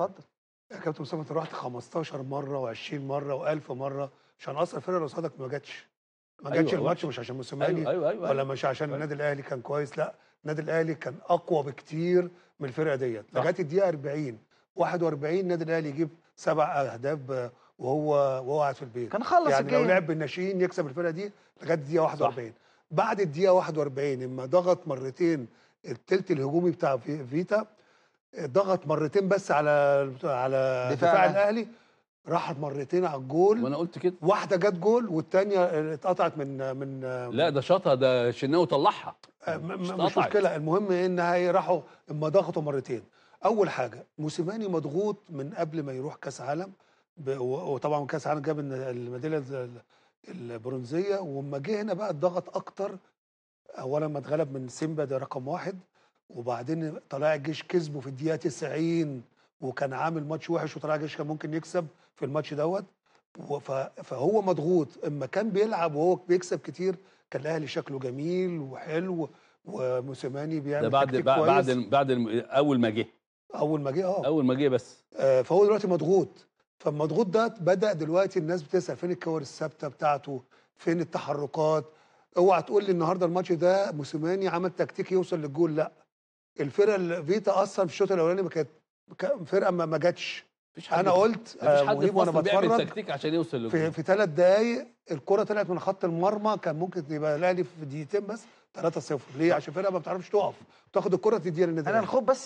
اتفضل يا كابتن مصطفى انت رحت 15 مره و20 مره و1000 مره عشان اصلا الفرقه اللي قصادك ما جاتش ما أيوة، جاتش أيوة الماتش مش عشان موسيماني أيوة أيوة أيوة ولا أيوة. مش عشان أيوة. النادي الاهلي كان كويس لا النادي الاهلي كان اقوى بكتير من الفرقه ديت لغايه الدقيقه 40 41 النادي الاهلي يجيب سبع اهداف وهو وهو قاعد في البيت كان خلص يعني الجيم. لو لعب بالناشئين يكسب الفرقه دي لغايه الدقيقه 41 صح. بعد الدقيقه 41 لما ضغط مرتين الثلث الهجومي بتاع فيتا ضغط مرتين بس على على دفاع, دفاع الاهلي راحت مرتين على الجول وانا قلت كده واحده جت جول والثانيه اتقطعت من من لا ده شاطها ده شناوي طلعها آه، مش, مشكله المهم إيه، ان هي راحوا اما ضغطوا مرتين اول حاجه موسيماني مضغوط من قبل ما يروح كاس عالم وطبعا كاس عالم جاب الميداليه البرونزيه واما جه هنا بقى الضغط اكتر اولا ما اتغلب من سيمبا ده رقم واحد وبعدين طلع الجيش كسبه في الدقيقه 90 وكان عامل ماتش وحش وطلع الجيش كان ممكن يكسب في الماتش دوت فهو مضغوط اما كان بيلعب وهو بيكسب كتير كان الاهلي شكله جميل وحلو وموسيماني بيعمل ده بعد بعد كويس. بعد, بعد اول ما جه اول ما جه اه اول ما جه بس آه، فهو دلوقتي مضغوط فالمضغوط ده بدا دلوقتي الناس بتسال فين الكور الثابته بتاعته فين التحركات اوعى تقول لي النهارده الماتش ده موسيماني عمل تكتيك يوصل للجول لا الفرقه الفيتا اصلا في الشوط الاولاني ما كانت فرقه ما, جاتش انا قلت مفيش حد آه، وانا بتفرج تكتيك عشان يوصل لجول. في, في ثلاث دقايق الكره طلعت من خط المرمى كان ممكن يبقى الاهلي في دقيقتين بس 3 0 ليه عشان فرقه ما بتعرفش تقف تاخد الكره تديها للنادي انا الخوف بس